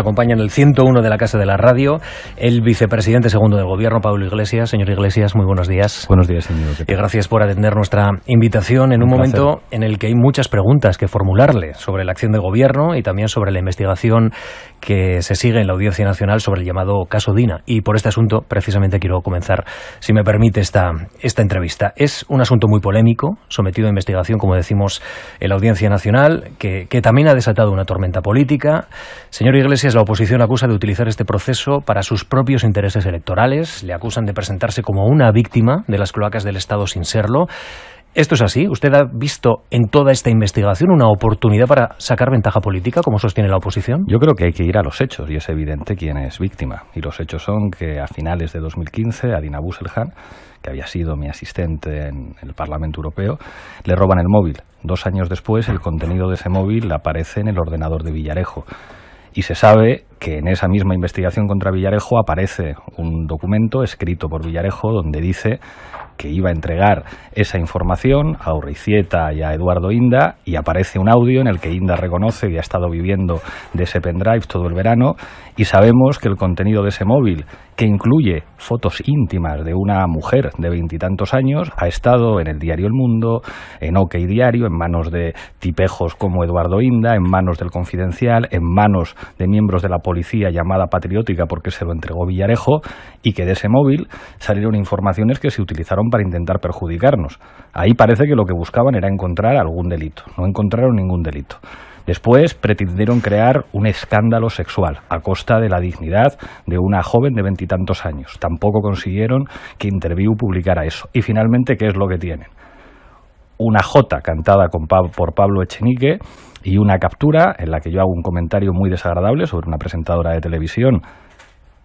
acompaña en el 101 de la Casa de la Radio el vicepresidente segundo del Gobierno, Pablo Iglesias. Señor Iglesias, muy buenos días. Buenos días, señor. Y gracias por atender nuestra invitación en un, momento en el que hay muchas preguntas que formularle sobre la acción de Gobierno y también sobre la investigación que se sigue en la Audiencia Nacional sobre el llamado caso Dina. Y por este asunto, precisamente, quiero comenzar, si me permite, esta, esta entrevista. Es un asunto muy polémico, sometido a investigación, como decimos, en la Audiencia Nacional, que, que también ha desatado una tormenta política. Señor Iglesias, la oposición acusa de utilizar este proceso para sus propios intereses electorales. Le acusan de presentarse como una víctima de las cloacas del Estado sin serlo. ¿Esto es así? ¿Usted ha visto en toda esta investigación una oportunidad para sacar ventaja política, como sostiene la oposición? Yo creo que hay que ir a los hechos y es evidente quién es víctima. Y los hechos son que a finales de 2015, Adina Busselhan, que había sido mi asistente en el Parlamento Europeo, le roban el móvil. Dos años después, el contenido de ese móvil aparece en el ordenador de Villarejo y se sabe que en esa misma investigación contra Villarejo aparece un documento escrito por Villarejo donde dice que iba a entregar esa información a Urricieta y a Eduardo Inda y aparece un audio en el que Inda reconoce que ha estado viviendo de ese pendrive todo el verano y sabemos que el contenido de ese móvil, que incluye fotos íntimas de una mujer de veintitantos años, ha estado en el diario El Mundo, en OK Diario, en manos de tipejos como Eduardo Inda, en manos del Confidencial, en manos de miembros de la policía llamada patriótica porque se lo entregó Villarejo y que de ese móvil salieron informaciones que se utilizaron para intentar perjudicarnos. Ahí parece que lo que buscaban era encontrar algún delito. No encontraron ningún delito. Después pretendieron crear un escándalo sexual a costa de la dignidad de una joven de veintitantos años. Tampoco consiguieron que Interview publicara eso. Y finalmente, ¿qué es lo que tienen? una jota cantada con, por Pablo Echenique y una captura en la que yo hago un comentario muy desagradable sobre una presentadora de televisión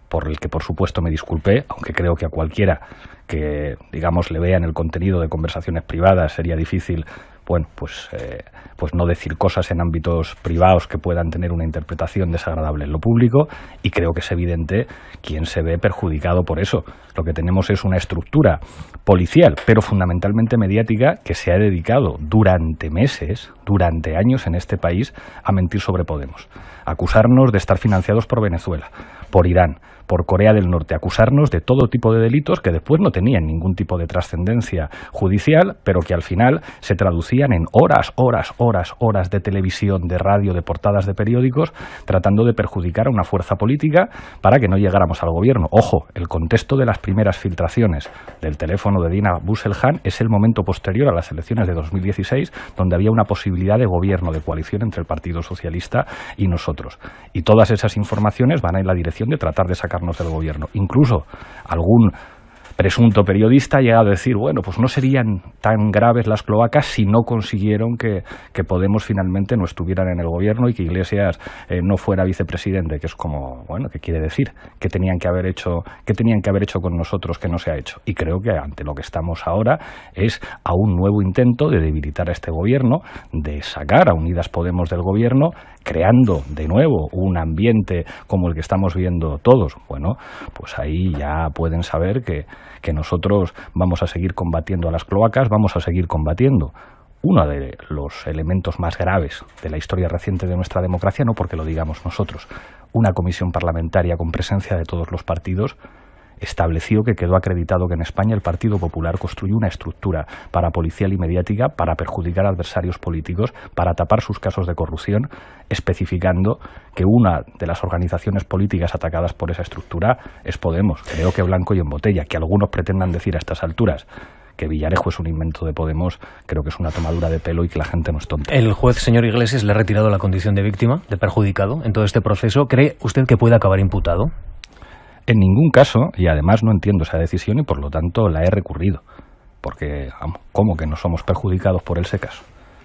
por el que por supuesto me disculpé, aunque creo que a cualquiera que digamos le vean el contenido de conversaciones privadas sería difícil bueno, pues, eh, pues no decir cosas en ámbitos privados que puedan tener una interpretación desagradable en lo público y creo que es evidente quién se ve perjudicado por eso. Lo que tenemos es una estructura policial, pero fundamentalmente mediática, que se ha dedicado durante meses, durante años en este país, a mentir sobre Podemos, a acusarnos de estar financiados por Venezuela, por Irán, por Corea del Norte, acusarnos de todo tipo de delitos que después no tenían ningún tipo de trascendencia judicial, pero que al final se traducían en horas, horas, horas, horas de televisión, de radio, de portadas de periódicos, tratando de perjudicar a una fuerza política para que no llegáramos al gobierno. Ojo, el contexto de las primeras filtraciones del teléfono de Dina Busselhan es el momento posterior a las elecciones de 2016, donde había una posibilidad de gobierno, de coalición entre el Partido Socialista y nosotros. Y todas esas informaciones van en la dirección de tratar de sacarnos del gobierno. Incluso algún presunto periodista llega a decir, bueno, pues no serían tan graves las cloacas si no consiguieron que, Podemos finalmente no estuvieran en el gobierno y que Iglesias eh, no fuera vicepresidente, que es como, bueno, ¿qué quiere decir? tenían que haber hecho, qué tenían que haber hecho con nosotros que no se ha hecho? Y creo que ante lo que estamos ahora es a un nuevo intento de debilitar a este gobierno, de sacar a Unidas Podemos del gobierno, creando de nuevo un ambiente como el que estamos viendo todos, bueno, pues ahí ya pueden saber que, nosotros vamos a seguir combatiendo a las cloacas, vamos a seguir combatiendo uno de los elementos más graves de la historia reciente de nuestra democracia, no porque lo digamos nosotros, una comisión parlamentaria con presencia de todos los partidos estableció que quedó acreditado que en España el Partido Popular construyó una estructura para policial y mediática para perjudicar a adversarios políticos, para tapar sus casos de corrupción, especificando que una de las organizaciones políticas atacadas por esa estructura es Podemos, creo que blanco y en botella, que algunos pretendan decir a estas alturas que Villarejo es un invento de Podemos, creo que es una tomadura de pelo y que la gente no es tonta. El juez, señor Iglesias, le ha retirado la condición de víctima, de perjudicado en todo este proceso. ¿Cree usted que puede acabar imputado? En ningún caso, y además no entiendo esa decisión y por lo tanto la he recurrido, porque ¿cómo que no somos perjudicados por ese caso?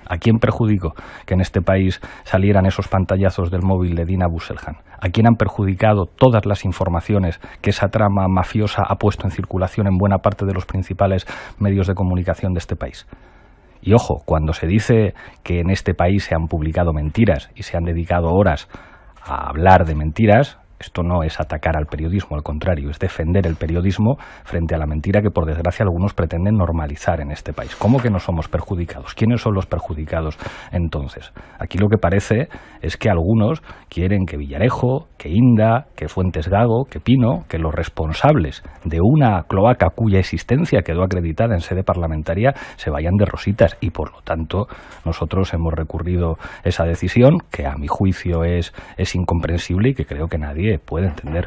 ¿A quién perjudico que en este país salieran esos pantallazos del móvil de Dina Busselhan? ¿A quién han perjudicado todas las informaciones que esa trama mafiosa ha puesto en circulación en buena parte de los principales medios de comunicación de este país? Y ojo, cuando se dice que en este país se han publicado mentiras y se han dedicado horas a hablar de mentiras, esto no es atacar al periodismo, al contrario, es defender el periodismo frente a la mentira que, por desgracia, algunos pretenden normalizar en este país. ¿Cómo que no somos perjudicados? ¿Quiénes son los perjudicados entonces? Aquí lo que parece es que algunos quieren que Villarejo, que Inda, que Fuentes Gago, que Pino, que los responsables de una cloaca cuya existencia quedó acreditada en sede parlamentaria se vayan de rositas y, por lo tanto, nosotros hemos recurrido esa decisión que, a mi juicio, es, es incomprensible y que creo que nadie puede entender.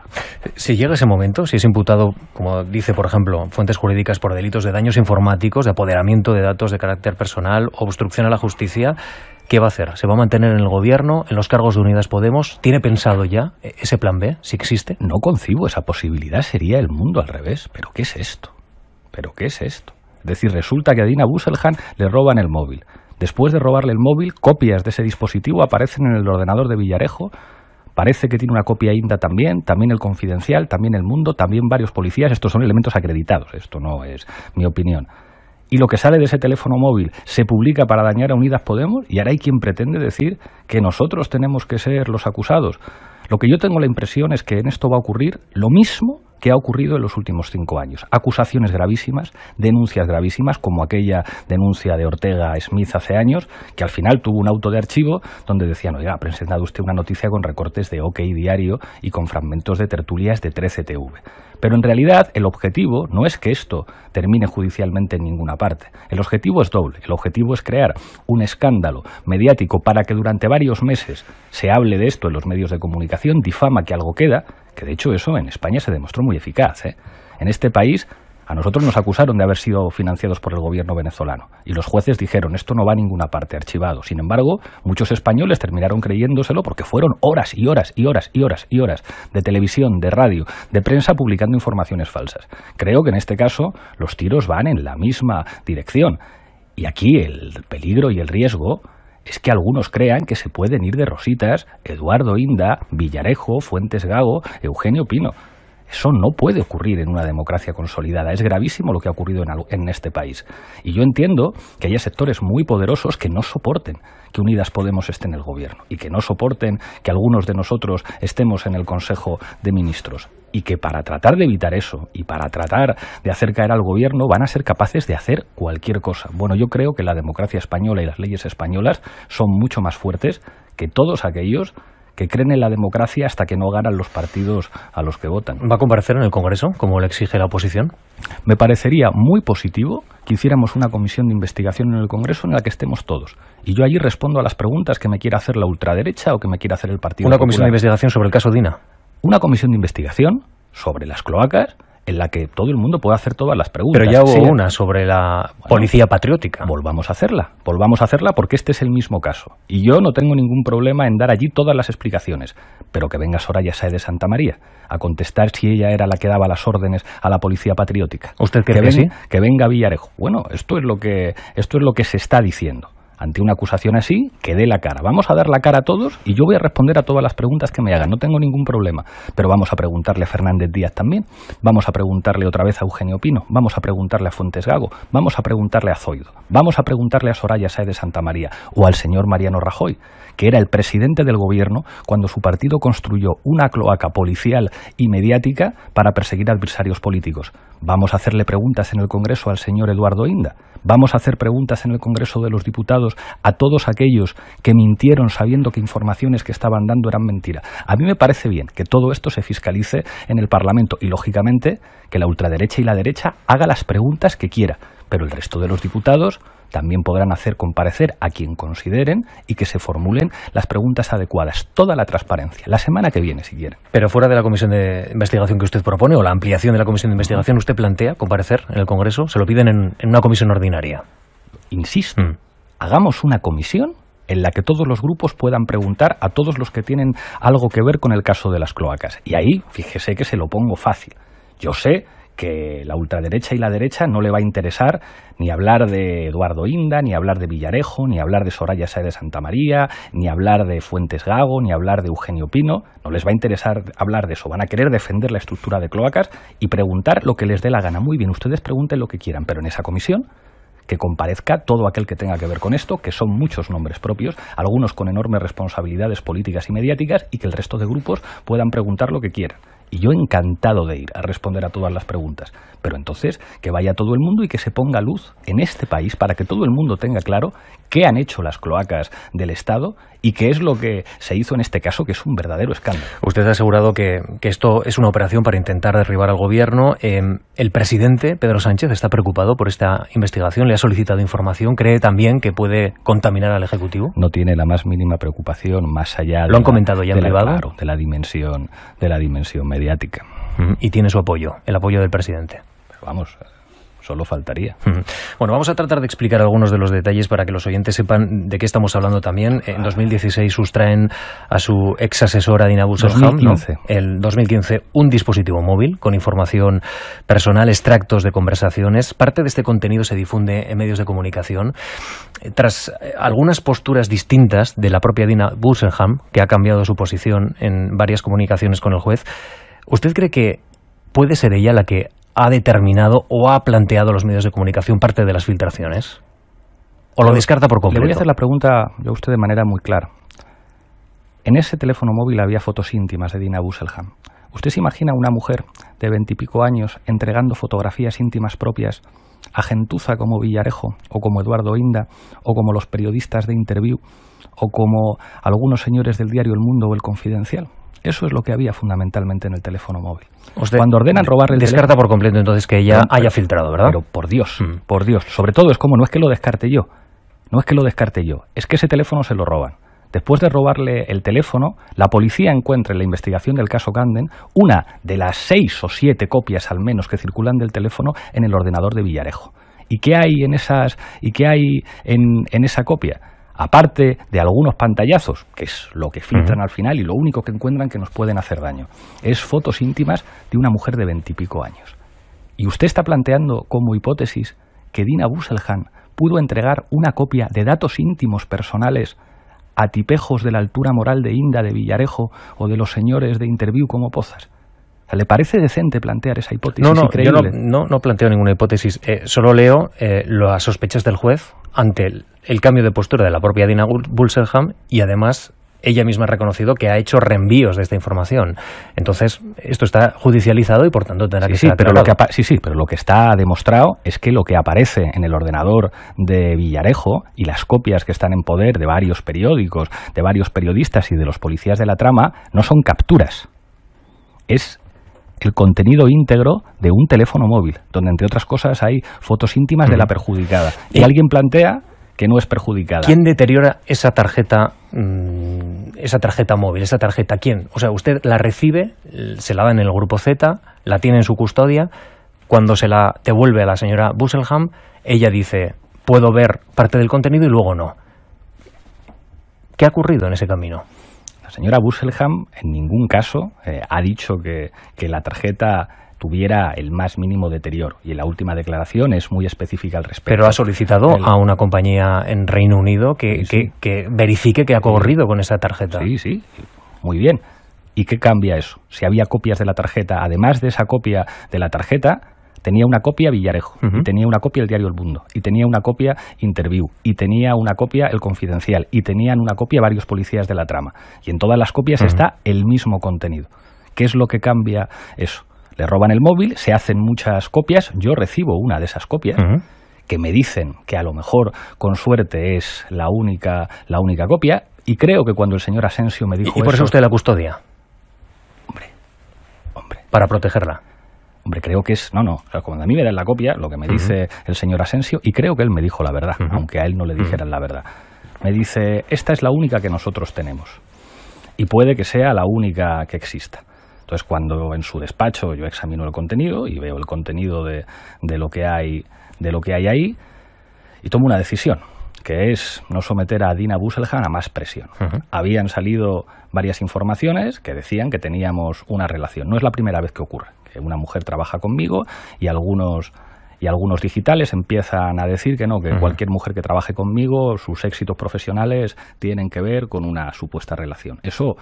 Si llega ese momento, si es imputado, como dice, por ejemplo, fuentes jurídicas por delitos de daños informáticos, de apoderamiento de datos de carácter personal, obstrucción a la justicia, ¿qué va a hacer? ¿Se va a mantener en el gobierno, en los cargos de Unidas Podemos? ¿Tiene pensado ya ese plan B, si existe? No concibo esa posibilidad, sería el mundo al revés. ¿Pero qué es esto? ¿Pero qué es esto? Es decir, resulta que a Dina Busselhan le roban el móvil. Después de robarle el móvil, copias de ese dispositivo aparecen en el ordenador de Villarejo Parece que tiene una copia INDA también, también el Confidencial, también el Mundo, también varios policías. Estos son elementos acreditados, esto no es mi opinión. Y lo que sale de ese teléfono móvil se publica para dañar a Unidas Podemos y ahora hay quien pretende decir que nosotros tenemos que ser los acusados. Lo que yo tengo la impresión es que en esto va a ocurrir lo mismo ¿Qué ha ocurrido en los últimos cinco años. Acusaciones gravísimas, denuncias gravísimas, como aquella denuncia de Ortega Smith hace años, que al final tuvo un auto de archivo donde decían, oiga, ha presentado usted una noticia con recortes de OK Diario y con fragmentos de tertulias de 13TV. Pero en realidad el objetivo no es que esto termine judicialmente en ninguna parte. El objetivo es doble. El objetivo es crear un escándalo mediático para que durante varios meses se hable de esto en los medios de comunicación, difama que algo queda, que de hecho eso en España se demostró muy eficaz. ¿eh? En este país a nosotros nos acusaron de haber sido financiados por el gobierno venezolano y los jueces dijeron esto no va a ninguna parte archivado. Sin embargo, muchos españoles terminaron creyéndoselo porque fueron horas y horas y horas y horas y horas de televisión, de radio, de prensa publicando informaciones falsas. Creo que en este caso los tiros van en la misma dirección y aquí el peligro y el riesgo es que algunos crean que se pueden ir de rositas Eduardo Inda, Villarejo, Fuentes Gago, Eugenio Pino. Eso no puede ocurrir en una democracia consolidada. Es gravísimo lo que ha ocurrido en, este país. Y yo entiendo que haya sectores muy poderosos que no soporten que Unidas Podemos esté en el gobierno y que no soporten que algunos de nosotros estemos en el Consejo de Ministros y que para tratar de evitar eso y para tratar de hacer caer al gobierno van a ser capaces de hacer cualquier cosa. Bueno, yo creo que la democracia española y las leyes españolas son mucho más fuertes que todos aquellos que creen en la democracia hasta que no ganan los partidos a los que votan. ¿Va a comparecer en el Congreso, como le exige la oposición? Me parecería muy positivo que hiciéramos una comisión de investigación en el Congreso en la que estemos todos. Y yo allí respondo a las preguntas que me quiera hacer la ultraderecha o que me quiera hacer el Partido Una comisión de investigación sobre el caso Dina una comisión de investigación sobre las cloacas en la que todo el mundo puede hacer todas las preguntas. Pero ya hubo una sobre la policía patriótica. Volvamos a hacerla, volvamos a hacerla porque este es el mismo caso. Y yo no tengo ningún problema en dar allí todas las explicaciones, pero que venga Soraya Sae de Santa María a contestar si ella era la que daba las órdenes a la policía patriótica. ¿Usted cree que, que, sí? que venga Villarejo. Bueno, esto es lo que esto es lo que se está diciendo ante una acusación así, que dé la cara. Vamos a dar la cara a todos y yo voy a responder a todas las preguntas que me hagan. No tengo ningún problema. Pero vamos a preguntarle a Fernández Díaz también. Vamos a preguntarle otra vez a Eugenio Pino. Vamos a preguntarle a Fuentes Gago. Vamos a preguntarle a Zoido. Vamos a preguntarle a Soraya Sae de Santa María o al señor Mariano Rajoy que era el presidente del gobierno, cuando su partido construyó una cloaca policial y mediática para perseguir adversarios políticos. Vamos a hacerle preguntas en el Congreso al señor Eduardo Inda. Vamos a hacer preguntas en el Congreso de los Diputados a todos aquellos que mintieron sabiendo que informaciones que estaban dando eran mentira. A mí me parece bien que todo esto se fiscalice en el Parlamento y, lógicamente, que la ultraderecha y la derecha haga las preguntas que quiera, pero el resto de los diputados también podrán hacer comparecer a quien consideren y que se formulen las preguntas adecuadas. Toda la transparencia. La semana que viene, si quieren. Pero fuera de la comisión de investigación que usted propone o la ampliación de la comisión de investigación, ¿usted plantea comparecer en el Congreso? ¿Se lo piden en, una comisión ordinaria? Insisto, mm. hagamos una comisión en la que todos los grupos puedan preguntar a todos los que tienen algo que ver con el caso de las cloacas. Y ahí, fíjese que se lo pongo fácil. Yo sé que la ultraderecha y la derecha no le va a interesar ni hablar de Eduardo Inda, ni hablar de Villarejo, ni hablar de Soraya Sáez de Santa María, ni hablar de Fuentes Gago, ni hablar de Eugenio Pino. No les va a interesar hablar de eso. Van a querer defender la estructura de cloacas y preguntar lo que les dé la gana. Muy bien, ustedes pregunten lo que quieran, pero en esa comisión que comparezca todo aquel que tenga que ver con esto, que son muchos nombres propios, algunos con enormes responsabilidades políticas y mediáticas, y que el resto de grupos puedan preguntar lo que quieran. Y yo encantado de ir a responder a todas las preguntas. Pero entonces, que vaya todo el mundo y que se ponga luz en este país para que todo el mundo tenga claro qué han hecho las cloacas del Estado y qué es lo que se hizo en este caso, que es un verdadero escándalo. Usted ha asegurado que, esto es una operación para intentar derribar al gobierno. Eh, el presidente, Pedro Sánchez, está preocupado por esta investigación, le ha solicitado información, cree también que puede contaminar al Ejecutivo. No tiene la más mínima preocupación más allá de, ¿Lo han comentado ya en privado? Claro, de la dimensión, de la dimensión mediática. Y tiene su apoyo, el apoyo del presidente. vamos, solo faltaría. Bueno, vamos a tratar de explicar algunos de los detalles para que los oyentes sepan de qué estamos hablando también. En 2016 sustraen a su ex asesora Dina Busserham, el 2015, un dispositivo móvil con información personal, extractos de conversaciones. Parte de este contenido se difunde en medios de comunicación. Tras eh, algunas posturas distintas de la propia Dina Busserham, que ha cambiado su posición en varias comunicaciones con el juez, ¿Usted cree que puede ser ella la que ha determinado o ha planteado a los medios de comunicación parte de las filtraciones? ¿O lo descarta por completo? Le voy a hacer la pregunta yo a usted de manera muy clara. En ese teléfono móvil había fotos íntimas de Dina Busselham. ¿Usted se imagina una mujer de veintipico años entregando fotografías íntimas propias a gentuza como Villarejo, o como Eduardo Inda, o como los periodistas de Interview, o como algunos señores del diario El Mundo o El Confidencial? Eso es lo que había fundamentalmente en el teléfono móvil. Cuando ordenan robar el descarta por completo entonces que ella haya filtrado, ¿verdad? Pero por Dios, mm. por Dios. Sobre todo es como no es que lo descarte yo, no es que lo descarte yo, es que ese teléfono se lo roban. Después de robarle el teléfono, la policía encuentra en la investigación del caso Ganden una de las seis o siete copias al menos que circulan del teléfono en el ordenador de Villarejo. ¿Y qué hay en esas y hay en, en esa copia? aparte de algunos pantallazos, que es lo que filtran al final y lo único que encuentran que nos pueden hacer daño, es fotos íntimas de una mujer de veintipico años. Y usted está planteando como hipótesis que Dina Busselhan pudo entregar una copia de datos íntimos personales a tipejos de la altura moral de Inda de Villarejo o de los señores de Interview como Pozas. ¿Le parece decente plantear esa hipótesis? No, no, yo no, planteo ninguna hipótesis. Eh, solo leo eh, las sospechas del juez ante el, cambio de postura de la propia Dina Bulselham y además ella misma ha reconocido que ha hecho reenvíos de esta información. Entonces, esto está judicializado y por tanto tendrá que ser. sí, sí, pero lo que está demostrado es que lo que aparece en el ordenador de Villarejo y las copias que están en poder de varios periódicos, de varios periodistas y de los policías de la trama, no son capturas. Es el contenido íntegro de un teléfono móvil, donde entre otras cosas hay fotos íntimas de la perjudicada. Y, eh. alguien plantea que no es perjudicada. ¿Quién deteriora esa tarjeta, mm, esa tarjeta móvil, esa tarjeta? ¿Quién? O sea, usted la recibe, se la da en el grupo Z, la tiene en su custodia. Cuando se la devuelve a la señora Busselham, ella dice, puedo ver parte del contenido y luego no. ¿Qué ha ocurrido en ese camino? La señora Busselham en ningún caso eh, ha dicho que, la tarjeta tuviera el más mínimo deterioro. Y la última declaración es muy específica al respecto. Pero ha solicitado a una compañía en Reino Unido que, verifique que, ha corrido con esa tarjeta. Sí, sí, muy bien. ¿Y qué cambia eso? Si había copias de la tarjeta, además de esa copia de la tarjeta, tenía una copia Villarejo, y tenía una copia el diario El Mundo, y tenía una copia Interview, y tenía una copia El Confidencial, y tenían una copia varios policías de la trama. Y en todas las copias está el mismo contenido. ¿Qué es lo que cambia eso? Le roban el móvil, se hacen muchas copias, yo recibo una de esas copias. que me dicen que a lo mejor con suerte es la única la única copia y creo que cuando el señor Asensio me dijo y, por eso, eso usted la custodia hombre hombre para protegerla Hombre, creo que es. No, no. a mí me dan la copia, lo que me dice el señor Asensio, y creo que él me dijo la verdad, aunque a él no le dijeran la verdad. Me dice: Esta es la única que nosotros tenemos. Y puede que sea la única que exista. Entonces, cuando en su despacho yo examino el contenido y veo el contenido de, lo, que hay, de lo que hay ahí, y tomo una decisión que es no someter a Dina Busselhan a más presión. Habían salido varias informaciones que decían que teníamos una relación. No es la primera vez que ocurre una mujer trabaja conmigo y algunos y algunos digitales empiezan a decir que no, que cualquier mujer que trabaje conmigo, sus éxitos profesionales tienen que ver con una supuesta relación. Eso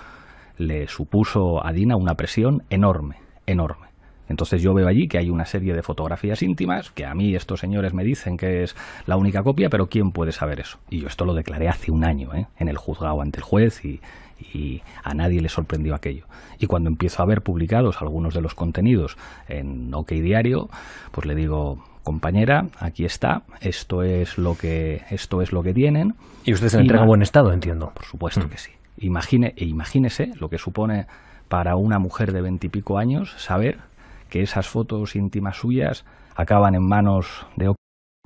le supuso a Dina una presión enorme, enorme. Entonces yo veo allí que hay una serie de fotografías íntimas, que a mí estos señores me dicen que es la única copia, pero ¿quién puede saber eso? Y yo esto lo declaré hace un año, ¿eh? en el juzgado ante el juez y y a nadie le sorprendió aquello. Y cuando empiezo a ver publicados algunos de los contenidos en OK Diario, pues le digo, compañera, aquí está, esto es lo que, esto es lo que tienen. Y usted se entrega en buen estado, entiendo. Por supuesto mm. que sí. Imagine, e imagínese lo que supone para una mujer de veintipico años saber que esas fotos íntimas suyas acaban en manos de OK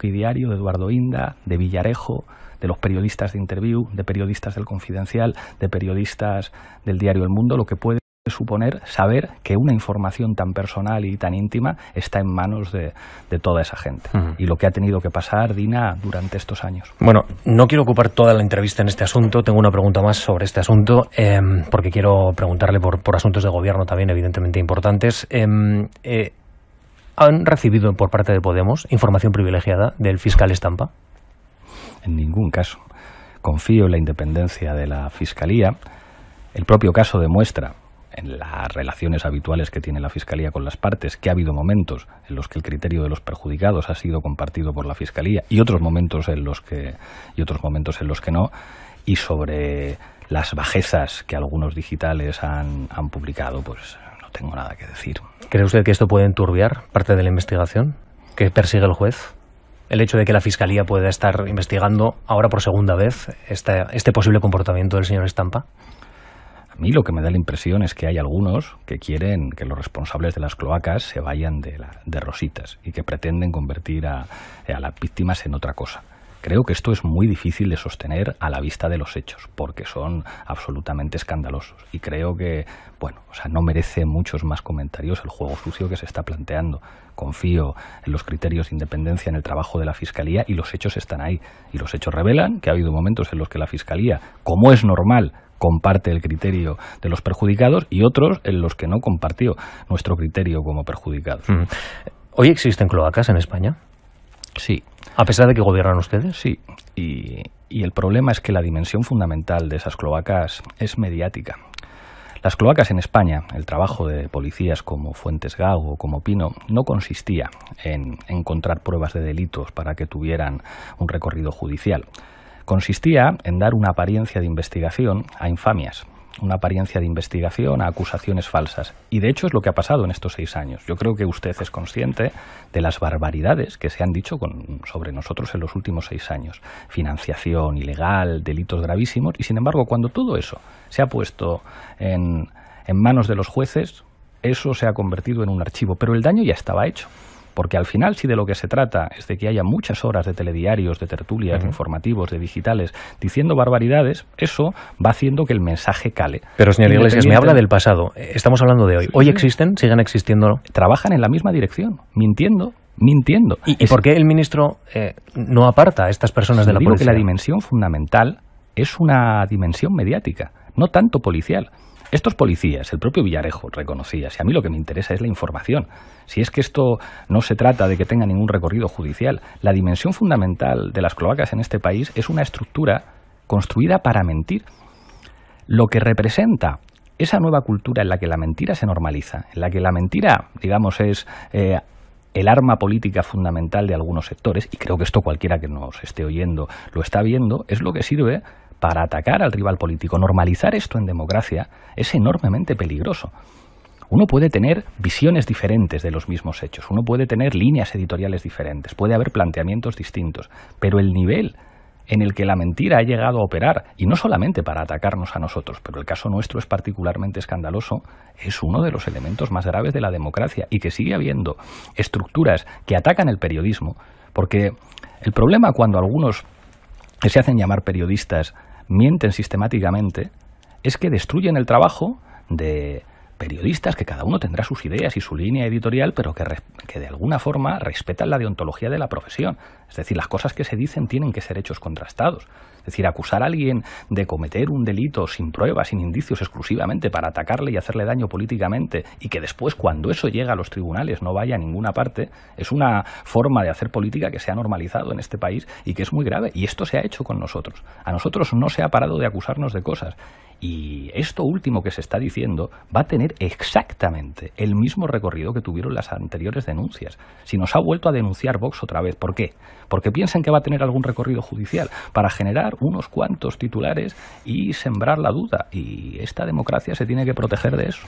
Diario, de Eduardo Inda, de Villarejo, de los periodistas de Interview, de periodistas del Confidencial, de periodistas del diario El Mundo, lo que puede suponer saber que una información tan personal y tan íntima está en manos de, toda esa gente y lo que ha tenido que pasar Dina durante estos años. Bueno, no quiero ocupar toda la entrevista en este asunto, tengo una pregunta más sobre este asunto em, porque quiero preguntarle por, asuntos de gobierno también evidentemente importantes. Em, eh, ¿Han recibido por parte de Podemos información privilegiada del fiscal Estampa? en ningún caso. Confío en la independencia de la Fiscalía. El propio caso demuestra en las relaciones habituales que tiene la Fiscalía con las partes, que ha habido momentos en los que el criterio de los perjudicados ha sido compartido por la Fiscalía y otros momentos en los que, y otros momentos en los que no, y sobre las bajezas que algunos digitales han, han publicado, pues no tengo nada que decir. ¿Cree usted que esto puede enturbiar parte de la investigación que persigue el juez? el hecho de que la Fiscalía pueda estar investigando ahora por segunda vez este posible comportamiento del señor Estampa? A mí lo que me da la impresión es que hay algunos que quieren que los responsables de las cloacas se vayan de, rositas y que pretenden convertir a las víctimas en otra cosa. Creo que esto es muy difícil de sostener a la vista de los hechos, porque son absolutamente escandalosos. Y creo que, bueno, o sea, no merece muchos más comentarios el juego sucio que se está planteando. Confío en los criterios de independencia, en el trabajo de la Fiscalía y los hechos están ahí. Y los hechos revelan que ha habido momentos en los que la Fiscalía, como es normal, comparte el criterio de los perjudicados y otros en los que no compartió nuestro criterio como perjudicados. Mm. ¿Hoy existen cloacas en España? Sí, a pesar de que gobiernan ustedes. Sí, y, el problema es que la dimensión fundamental de esas cloacas es mediática. Las cloacas en España, el trabajo de policías como Fuentes Gago o como Pino, no consistía en encontrar pruebas de delitos para que tuvieran un recorrido judicial. Consistía en dar una apariencia de investigación a infamias, una apariencia de investigación a acusaciones falsas. Y de hecho es lo que ha pasado en estos seis años. Yo creo que usted es consciente de las barbaridades que se han dicho con, sobre nosotros en los últimos seis años. Financiación ilegal, delitos gravísimos. Y sin embargo, cuando todo eso se ha puesto en, en manos de los jueces, eso se ha convertido en un archivo. Pero el daño ya estaba hecho. Porque al final, si de lo que se trata es de que haya muchas horas de telediarios, de tertulias, informativos, de digitales, diciendo barbaridades, eso va haciendo que el mensaje cale. Pero, señor Iglesias, me habla del pasado. Estamos hablando de hoy. ¿Hoy existen? ¿Siguen existiendo? Trabajan en la misma dirección, mintiendo mintiendo. ¿Y, por qué el ministro eh, no aparta a estas personas de la digo la dimensión fundamental es una dimensión mediática, no tanto policial. Estos policías, el propio Villarejo reconocía, si a mí lo que me interesa es la información, si es que esto no se trata de que tenga ningún recorrido judicial, la dimensión fundamental de las cloacas en este país es una estructura construida para mentir. Lo que representa esa nueva cultura en la que la mentira se normaliza, en la que la mentira, digamos, es eh, el arma política fundamental de algunos sectores, y creo que esto cualquiera que nos esté oyendo lo está viendo, es lo que sirve para atacar al rival político. Normalizar esto en democracia es enormemente peligroso. Uno puede tener visiones diferentes de los mismos hechos, uno puede tener líneas editoriales diferentes, puede haber planteamientos distintos, pero el nivel en el que la mentira ha llegado a operar, y no solamente para atacarnos a nosotros, pero el caso nuestro es particularmente escandaloso, es uno de los elementos más graves de la democracia y que sigue habiendo estructuras que atacan el periodismo, porque el problema cuando algunos que se hacen llamar periodistas mienten sistemáticamente es que destruyen el trabajo de periodistas que cada uno tendrá sus ideas y su línea editorial, pero que, de alguna forma respetan la deontología de la profesión. Es decir, las cosas que se dicen tienen que ser hechos contrastados decir, acusar a alguien de cometer un delito sin pruebas, sin indicios exclusivamente para atacarle y hacerle daño políticamente y que después cuando eso llega a los tribunales no vaya a ninguna parte, es una forma de hacer política que se ha normalizado en este país y que es muy grave. Y esto se ha hecho con nosotros. A nosotros no se ha parado de acusarnos de cosas. Y esto último que se está diciendo va a tener exactamente el mismo recorrido que tuvieron las anteriores denuncias. Si nos ha vuelto a denunciar Vox otra vez, ¿por qué? Porque piensan que va a tener algún recorrido judicial para generar unos cuantos titulares y sembrar la duda. Y esta democracia se tiene que proteger de eso.